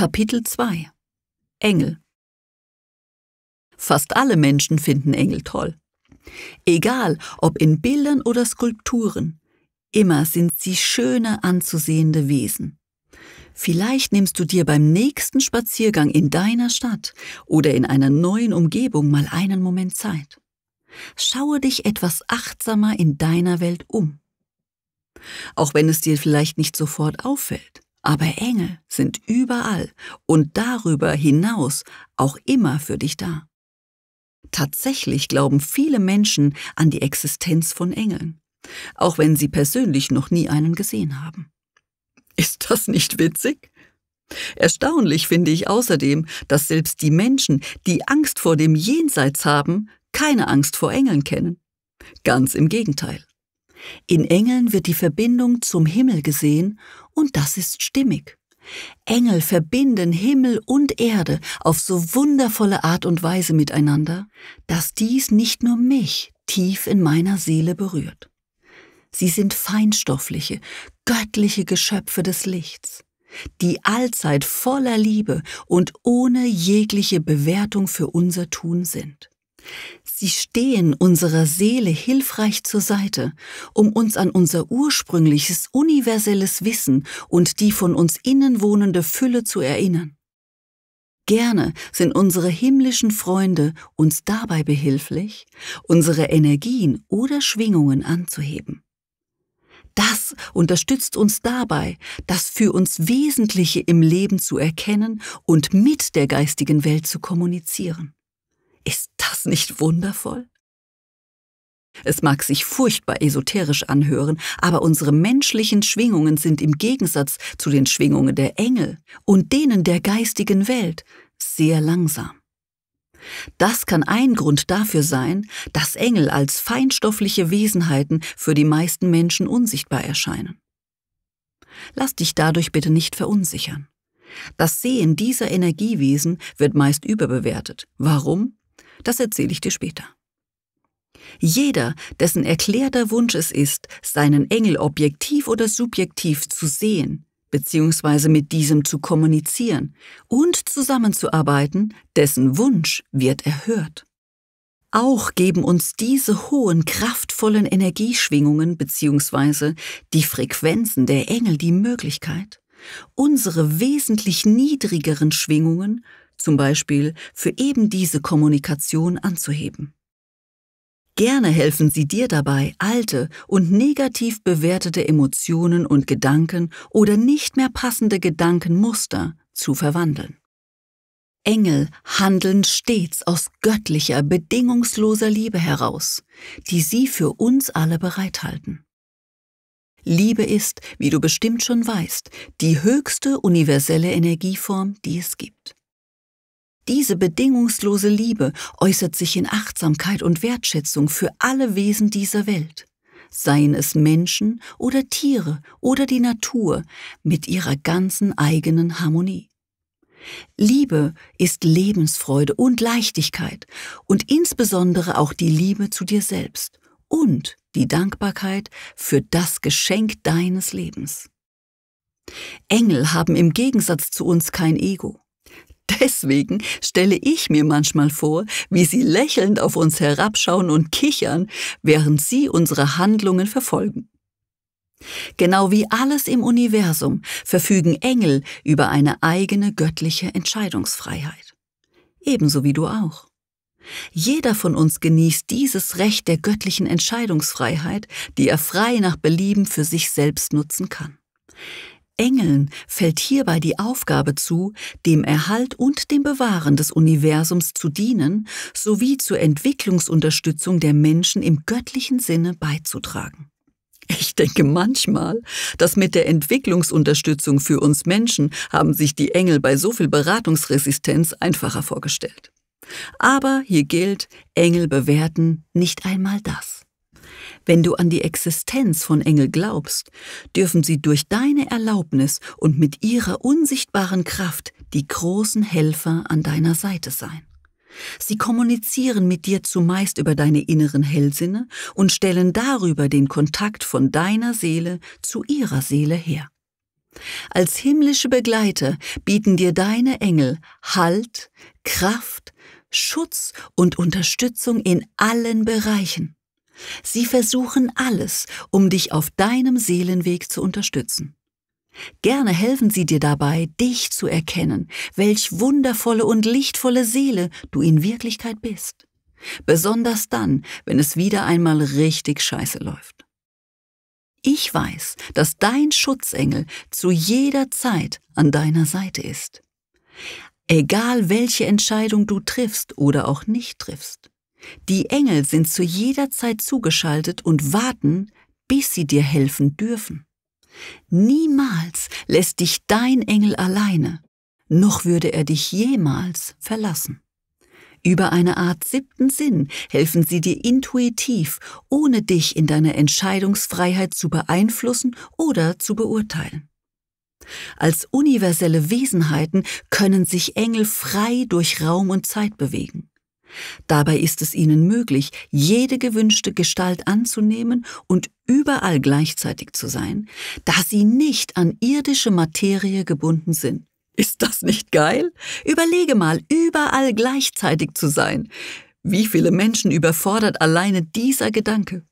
Kapitel 2 Engel Fast alle Menschen finden Engel toll. Egal, ob in Bildern oder Skulpturen, immer sind sie schöne anzusehende Wesen. Vielleicht nimmst du dir beim nächsten Spaziergang in deiner Stadt oder in einer neuen Umgebung mal einen Moment Zeit. Schaue dich etwas achtsamer in deiner Welt um. Auch wenn es dir vielleicht nicht sofort auffällt. Aber Engel sind überall und darüber hinaus auch immer für dich da. Tatsächlich glauben viele Menschen an die Existenz von Engeln, auch wenn sie persönlich noch nie einen gesehen haben. Ist das nicht witzig? Erstaunlich finde ich außerdem, dass selbst die Menschen, die Angst vor dem Jenseits haben, keine Angst vor Engeln kennen. Ganz im Gegenteil. In Engeln wird die Verbindung zum Himmel gesehen und das ist stimmig. Engel verbinden Himmel und Erde auf so wundervolle Art und Weise miteinander, dass dies nicht nur mich tief in meiner Seele berührt. Sie sind feinstoffliche, göttliche Geschöpfe des Lichts, die allzeit voller Liebe und ohne jegliche Bewertung für unser Tun sind. Sie stehen unserer Seele hilfreich zur Seite, um uns an unser ursprüngliches universelles Wissen und die von uns innen wohnende Fülle zu erinnern. Gerne sind unsere himmlischen Freunde uns dabei behilflich, unsere Energien oder Schwingungen anzuheben. Das unterstützt uns dabei, das für uns Wesentliche im Leben zu erkennen und mit der geistigen Welt zu kommunizieren. Ist das nicht wundervoll? Es mag sich furchtbar esoterisch anhören, aber unsere menschlichen Schwingungen sind im Gegensatz zu den Schwingungen der Engel und denen der geistigen Welt sehr langsam. Das kann ein Grund dafür sein, dass Engel als feinstoffliche Wesenheiten für die meisten Menschen unsichtbar erscheinen. Lass dich dadurch bitte nicht verunsichern. Das Sehen dieser Energiewesen wird meist überbewertet. Warum? Das erzähle ich dir später. Jeder, dessen erklärter Wunsch es ist, seinen Engel objektiv oder subjektiv zu sehen, beziehungsweise mit diesem zu kommunizieren und zusammenzuarbeiten, dessen Wunsch wird erhört. Auch geben uns diese hohen, kraftvollen Energieschwingungen bzw. die Frequenzen der Engel die Möglichkeit, unsere wesentlich niedrigeren Schwingungen zum Beispiel für eben diese Kommunikation anzuheben. Gerne helfen sie dir dabei, alte und negativ bewertete Emotionen und Gedanken oder nicht mehr passende Gedankenmuster zu verwandeln. Engel handeln stets aus göttlicher, bedingungsloser Liebe heraus, die sie für uns alle bereithalten. Liebe ist, wie du bestimmt schon weißt, die höchste universelle Energieform, die es gibt. Diese bedingungslose Liebe äußert sich in Achtsamkeit und Wertschätzung für alle Wesen dieser Welt, seien es Menschen oder Tiere oder die Natur mit ihrer ganzen eigenen Harmonie. Liebe ist Lebensfreude und Leichtigkeit und insbesondere auch die Liebe zu dir selbst und die Dankbarkeit für das Geschenk deines Lebens. Engel haben im Gegensatz zu uns kein Ego deswegen stelle ich mir manchmal vor, wie sie lächelnd auf uns herabschauen und kichern, während sie unsere Handlungen verfolgen. Genau wie alles im Universum verfügen Engel über eine eigene göttliche Entscheidungsfreiheit. Ebenso wie du auch. Jeder von uns genießt dieses Recht der göttlichen Entscheidungsfreiheit, die er frei nach Belieben für sich selbst nutzen kann. Engeln fällt hierbei die Aufgabe zu, dem Erhalt und dem Bewahren des Universums zu dienen, sowie zur Entwicklungsunterstützung der Menschen im göttlichen Sinne beizutragen. Ich denke manchmal, dass mit der Entwicklungsunterstützung für uns Menschen haben sich die Engel bei so viel Beratungsresistenz einfacher vorgestellt. Aber hier gilt, Engel bewerten nicht einmal das. Wenn du an die Existenz von Engel glaubst, dürfen sie durch deine Erlaubnis und mit ihrer unsichtbaren Kraft die großen Helfer an deiner Seite sein. Sie kommunizieren mit dir zumeist über deine inneren Hellsinne und stellen darüber den Kontakt von deiner Seele zu ihrer Seele her. Als himmlische Begleiter bieten dir deine Engel Halt, Kraft, Schutz und Unterstützung in allen Bereichen. Sie versuchen alles, um dich auf deinem Seelenweg zu unterstützen. Gerne helfen sie dir dabei, dich zu erkennen, welch wundervolle und lichtvolle Seele du in Wirklichkeit bist. Besonders dann, wenn es wieder einmal richtig scheiße läuft. Ich weiß, dass dein Schutzengel zu jeder Zeit an deiner Seite ist. Egal welche Entscheidung du triffst oder auch nicht triffst. Die Engel sind zu jeder Zeit zugeschaltet und warten, bis sie dir helfen dürfen. Niemals lässt dich dein Engel alleine, noch würde er dich jemals verlassen. Über eine Art siebten Sinn helfen sie dir intuitiv, ohne dich in deiner Entscheidungsfreiheit zu beeinflussen oder zu beurteilen. Als universelle Wesenheiten können sich Engel frei durch Raum und Zeit bewegen. Dabei ist es ihnen möglich, jede gewünschte Gestalt anzunehmen und überall gleichzeitig zu sein, da sie nicht an irdische Materie gebunden sind. Ist das nicht geil? Überlege mal, überall gleichzeitig zu sein. Wie viele Menschen überfordert alleine dieser Gedanke?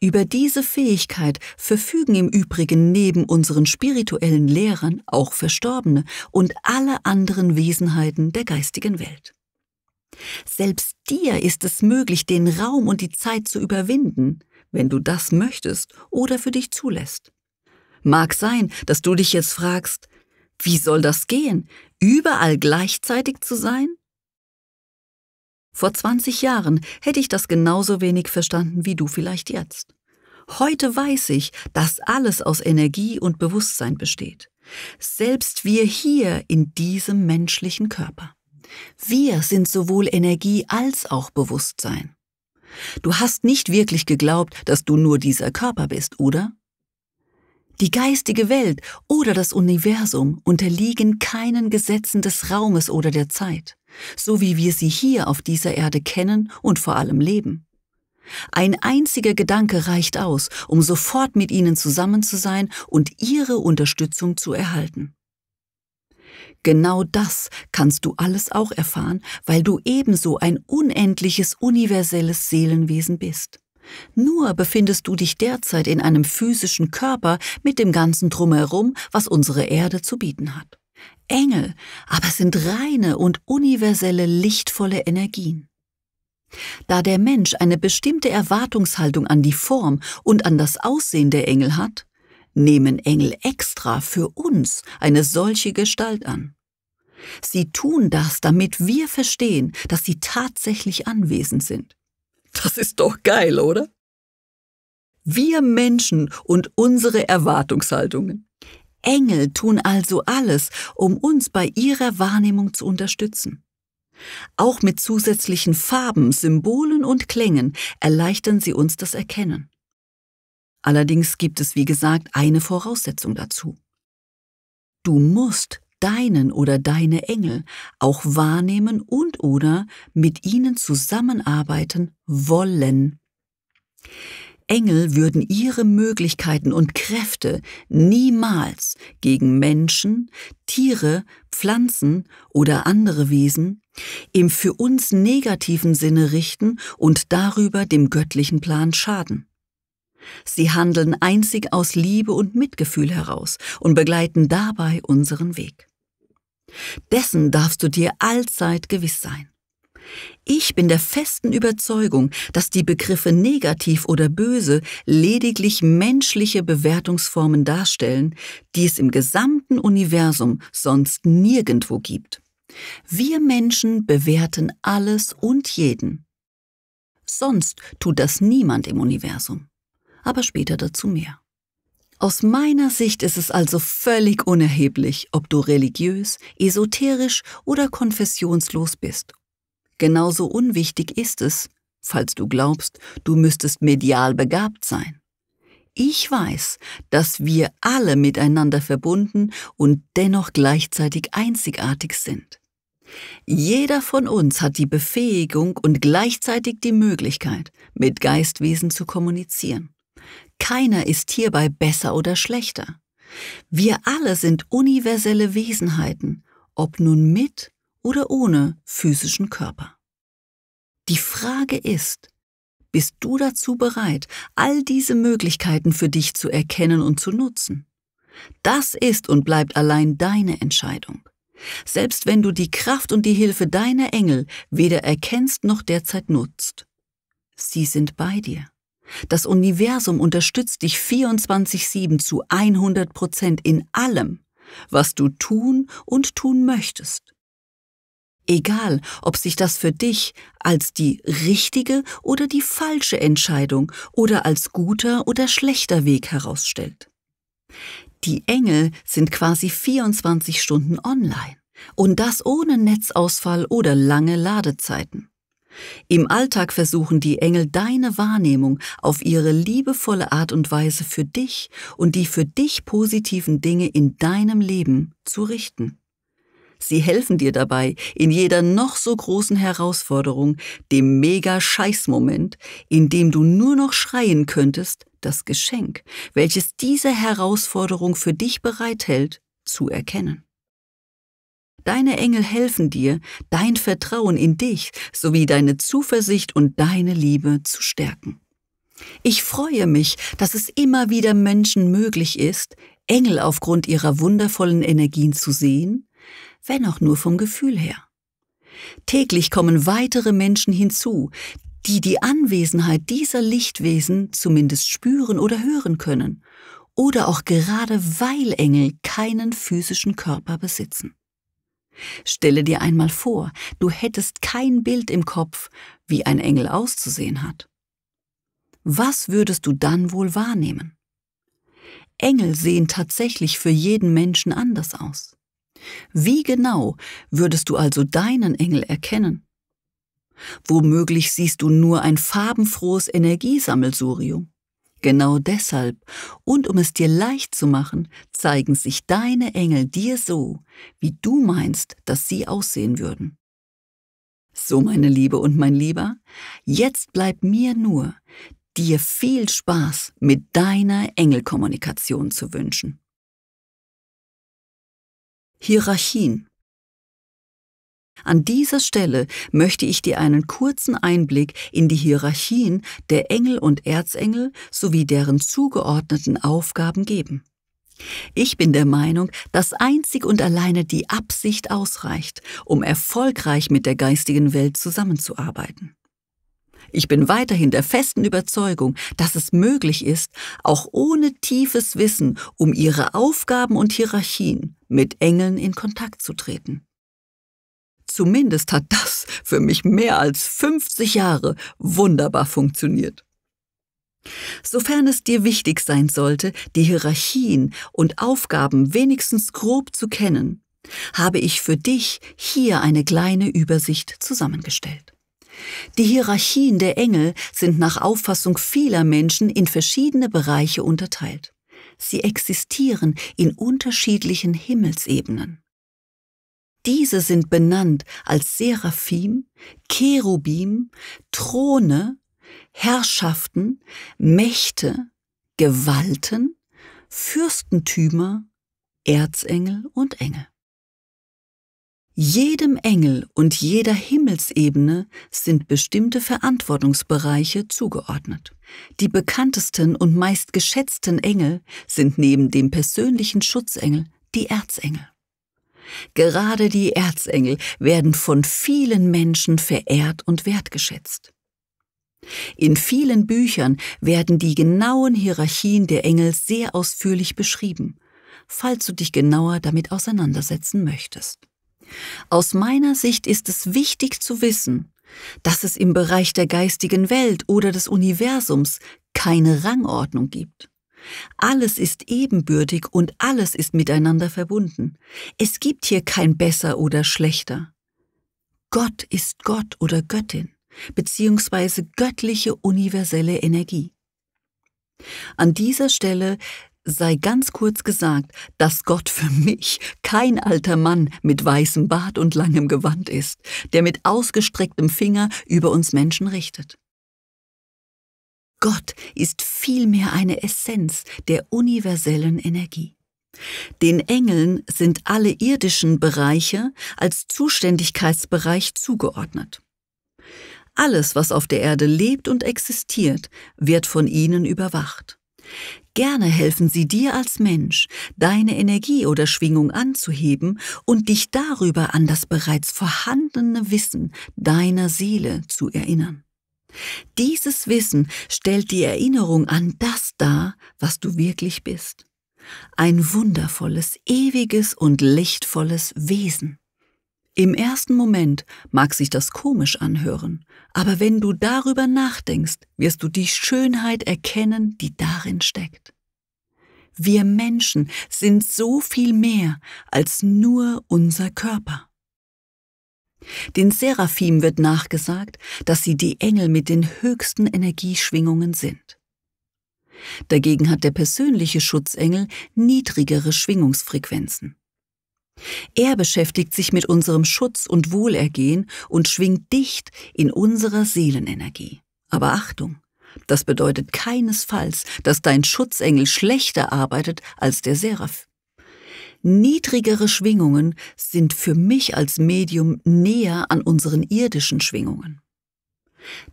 Über diese Fähigkeit verfügen im Übrigen neben unseren spirituellen Lehrern auch Verstorbene und alle anderen Wesenheiten der geistigen Welt. Selbst dir ist es möglich, den Raum und die Zeit zu überwinden, wenn du das möchtest oder für dich zulässt. Mag sein, dass du dich jetzt fragst, wie soll das gehen, überall gleichzeitig zu sein? Vor 20 Jahren hätte ich das genauso wenig verstanden wie du vielleicht jetzt. Heute weiß ich, dass alles aus Energie und Bewusstsein besteht. Selbst wir hier in diesem menschlichen Körper. Wir sind sowohl Energie als auch Bewusstsein. Du hast nicht wirklich geglaubt, dass du nur dieser Körper bist, oder? Die geistige Welt oder das Universum unterliegen keinen Gesetzen des Raumes oder der Zeit, so wie wir sie hier auf dieser Erde kennen und vor allem leben. Ein einziger Gedanke reicht aus, um sofort mit ihnen zusammen zu sein und ihre Unterstützung zu erhalten. Genau das kannst du alles auch erfahren, weil du ebenso ein unendliches universelles Seelenwesen bist. Nur befindest du dich derzeit in einem physischen Körper mit dem ganzen drumherum, was unsere Erde zu bieten hat. Engel, aber sind reine und universelle lichtvolle Energien. Da der Mensch eine bestimmte Erwartungshaltung an die Form und an das Aussehen der Engel hat, nehmen Engel extra für uns eine solche Gestalt an. Sie tun das, damit wir verstehen, dass sie tatsächlich anwesend sind. Das ist doch geil, oder? Wir Menschen und unsere Erwartungshaltungen. Engel tun also alles, um uns bei ihrer Wahrnehmung zu unterstützen. Auch mit zusätzlichen Farben, Symbolen und Klängen erleichtern sie uns das Erkennen. Allerdings gibt es, wie gesagt, eine Voraussetzung dazu. Du musst deinen oder deine Engel auch wahrnehmen und oder mit ihnen zusammenarbeiten wollen. Engel würden ihre Möglichkeiten und Kräfte niemals gegen Menschen, Tiere, Pflanzen oder andere Wesen im für uns negativen Sinne richten und darüber dem göttlichen Plan schaden. Sie handeln einzig aus Liebe und Mitgefühl heraus und begleiten dabei unseren Weg. Dessen darfst du dir allzeit gewiss sein. Ich bin der festen Überzeugung, dass die Begriffe negativ oder böse lediglich menschliche Bewertungsformen darstellen, die es im gesamten Universum sonst nirgendwo gibt. Wir Menschen bewerten alles und jeden. Sonst tut das niemand im Universum aber später dazu mehr. Aus meiner Sicht ist es also völlig unerheblich, ob du religiös, esoterisch oder konfessionslos bist. Genauso unwichtig ist es, falls du glaubst, du müsstest medial begabt sein. Ich weiß, dass wir alle miteinander verbunden und dennoch gleichzeitig einzigartig sind. Jeder von uns hat die Befähigung und gleichzeitig die Möglichkeit, mit Geistwesen zu kommunizieren. Keiner ist hierbei besser oder schlechter. Wir alle sind universelle Wesenheiten, ob nun mit oder ohne physischen Körper. Die Frage ist, bist du dazu bereit, all diese Möglichkeiten für dich zu erkennen und zu nutzen? Das ist und bleibt allein deine Entscheidung. Selbst wenn du die Kraft und die Hilfe deiner Engel weder erkennst noch derzeit nutzt. Sie sind bei dir. Das Universum unterstützt dich 24-7 zu 100 Prozent in allem, was du tun und tun möchtest. Egal, ob sich das für dich als die richtige oder die falsche Entscheidung oder als guter oder schlechter Weg herausstellt. Die Engel sind quasi 24 Stunden online und das ohne Netzausfall oder lange Ladezeiten. Im Alltag versuchen die Engel deine Wahrnehmung auf ihre liebevolle Art und Weise für dich und die für dich positiven Dinge in deinem Leben zu richten. Sie helfen dir dabei, in jeder noch so großen Herausforderung, dem Mega-Scheiß-Moment, in dem du nur noch schreien könntest, das Geschenk, welches diese Herausforderung für dich bereithält, zu erkennen. Deine Engel helfen dir, dein Vertrauen in dich sowie deine Zuversicht und deine Liebe zu stärken. Ich freue mich, dass es immer wieder Menschen möglich ist, Engel aufgrund ihrer wundervollen Energien zu sehen, wenn auch nur vom Gefühl her. Täglich kommen weitere Menschen hinzu, die die Anwesenheit dieser Lichtwesen zumindest spüren oder hören können, oder auch gerade weil Engel keinen physischen Körper besitzen. Stelle dir einmal vor, du hättest kein Bild im Kopf, wie ein Engel auszusehen hat. Was würdest du dann wohl wahrnehmen? Engel sehen tatsächlich für jeden Menschen anders aus. Wie genau würdest du also deinen Engel erkennen? Womöglich siehst du nur ein farbenfrohes Energiesammelsurium. Genau deshalb, und um es dir leicht zu machen, zeigen sich deine Engel dir so, wie du meinst, dass sie aussehen würden. So, meine Liebe und mein Lieber, jetzt bleibt mir nur, dir viel Spaß mit deiner Engelkommunikation zu wünschen. Hierarchien an dieser Stelle möchte ich dir einen kurzen Einblick in die Hierarchien der Engel und Erzengel sowie deren zugeordneten Aufgaben geben. Ich bin der Meinung, dass einzig und alleine die Absicht ausreicht, um erfolgreich mit der geistigen Welt zusammenzuarbeiten. Ich bin weiterhin der festen Überzeugung, dass es möglich ist, auch ohne tiefes Wissen um ihre Aufgaben und Hierarchien mit Engeln in Kontakt zu treten. Zumindest hat das für mich mehr als 50 Jahre wunderbar funktioniert. Sofern es dir wichtig sein sollte, die Hierarchien und Aufgaben wenigstens grob zu kennen, habe ich für dich hier eine kleine Übersicht zusammengestellt. Die Hierarchien der Engel sind nach Auffassung vieler Menschen in verschiedene Bereiche unterteilt. Sie existieren in unterschiedlichen Himmelsebenen. Diese sind benannt als Seraphim, Cherubim, Throne, Herrschaften, Mächte, Gewalten, Fürstentümer, Erzengel und Engel. Jedem Engel und jeder Himmelsebene sind bestimmte Verantwortungsbereiche zugeordnet. Die bekanntesten und meist geschätzten Engel sind neben dem persönlichen Schutzengel die Erzengel. Gerade die Erzengel werden von vielen Menschen verehrt und wertgeschätzt. In vielen Büchern werden die genauen Hierarchien der Engel sehr ausführlich beschrieben, falls du dich genauer damit auseinandersetzen möchtest. Aus meiner Sicht ist es wichtig zu wissen, dass es im Bereich der geistigen Welt oder des Universums keine Rangordnung gibt. Alles ist ebenbürtig und alles ist miteinander verbunden. Es gibt hier kein besser oder schlechter. Gott ist Gott oder Göttin, beziehungsweise göttliche universelle Energie. An dieser Stelle sei ganz kurz gesagt, dass Gott für mich kein alter Mann mit weißem Bart und langem Gewand ist, der mit ausgestrecktem Finger über uns Menschen richtet. Gott ist vielmehr eine Essenz der universellen Energie. Den Engeln sind alle irdischen Bereiche als Zuständigkeitsbereich zugeordnet. Alles, was auf der Erde lebt und existiert, wird von ihnen überwacht. Gerne helfen sie dir als Mensch, deine Energie oder Schwingung anzuheben und dich darüber an das bereits vorhandene Wissen deiner Seele zu erinnern. Dieses Wissen stellt die Erinnerung an das dar, was du wirklich bist. Ein wundervolles, ewiges und lichtvolles Wesen. Im ersten Moment mag sich das komisch anhören, aber wenn du darüber nachdenkst, wirst du die Schönheit erkennen, die darin steckt. Wir Menschen sind so viel mehr als nur unser Körper. Den Seraphim wird nachgesagt, dass sie die Engel mit den höchsten Energieschwingungen sind. Dagegen hat der persönliche Schutzengel niedrigere Schwingungsfrequenzen. Er beschäftigt sich mit unserem Schutz und Wohlergehen und schwingt dicht in unserer Seelenenergie. Aber Achtung, das bedeutet keinesfalls, dass dein Schutzengel schlechter arbeitet als der Seraphim. Niedrigere Schwingungen sind für mich als Medium näher an unseren irdischen Schwingungen.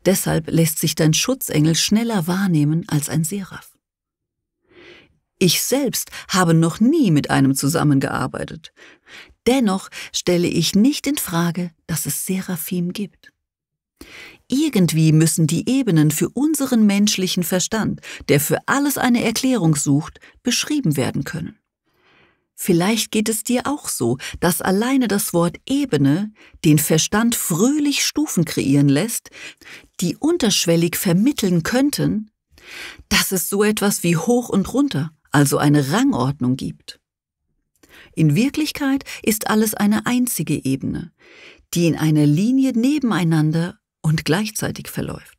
Deshalb lässt sich dein Schutzengel schneller wahrnehmen als ein Seraph. Ich selbst habe noch nie mit einem zusammengearbeitet. Dennoch stelle ich nicht in Frage, dass es Seraphim gibt. Irgendwie müssen die Ebenen für unseren menschlichen Verstand, der für alles eine Erklärung sucht, beschrieben werden können. Vielleicht geht es dir auch so, dass alleine das Wort Ebene den Verstand fröhlich Stufen kreieren lässt, die unterschwellig vermitteln könnten, dass es so etwas wie hoch und runter, also eine Rangordnung gibt. In Wirklichkeit ist alles eine einzige Ebene, die in einer Linie nebeneinander und gleichzeitig verläuft.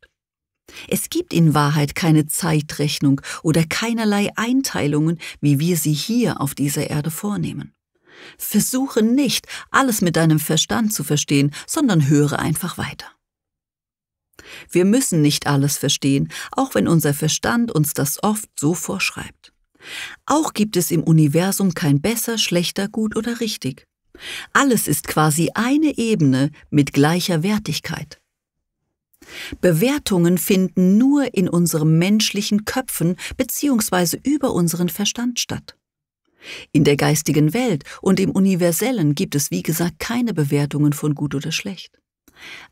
Es gibt in Wahrheit keine Zeitrechnung oder keinerlei Einteilungen, wie wir sie hier auf dieser Erde vornehmen. Versuche nicht, alles mit deinem Verstand zu verstehen, sondern höre einfach weiter. Wir müssen nicht alles verstehen, auch wenn unser Verstand uns das oft so vorschreibt. Auch gibt es im Universum kein besser, schlechter, gut oder richtig. Alles ist quasi eine Ebene mit gleicher Wertigkeit. Bewertungen finden nur in unseren menschlichen Köpfen bzw. über unseren Verstand statt. In der geistigen Welt und im Universellen gibt es wie gesagt keine Bewertungen von gut oder schlecht.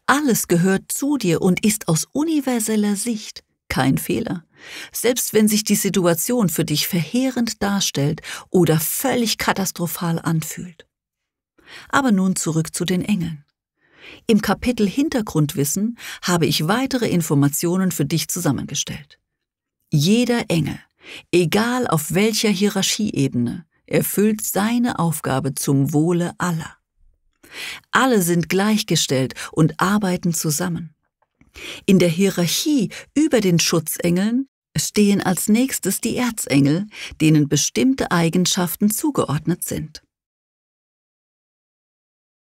Alles gehört zu dir und ist aus universeller Sicht kein Fehler. Selbst wenn sich die Situation für dich verheerend darstellt oder völlig katastrophal anfühlt. Aber nun zurück zu den Engeln. Im Kapitel Hintergrundwissen habe ich weitere Informationen für dich zusammengestellt. Jeder Engel, egal auf welcher Hierarchieebene, erfüllt seine Aufgabe zum Wohle aller. Alle sind gleichgestellt und arbeiten zusammen. In der Hierarchie über den Schutzengeln stehen als nächstes die Erzengel, denen bestimmte Eigenschaften zugeordnet sind.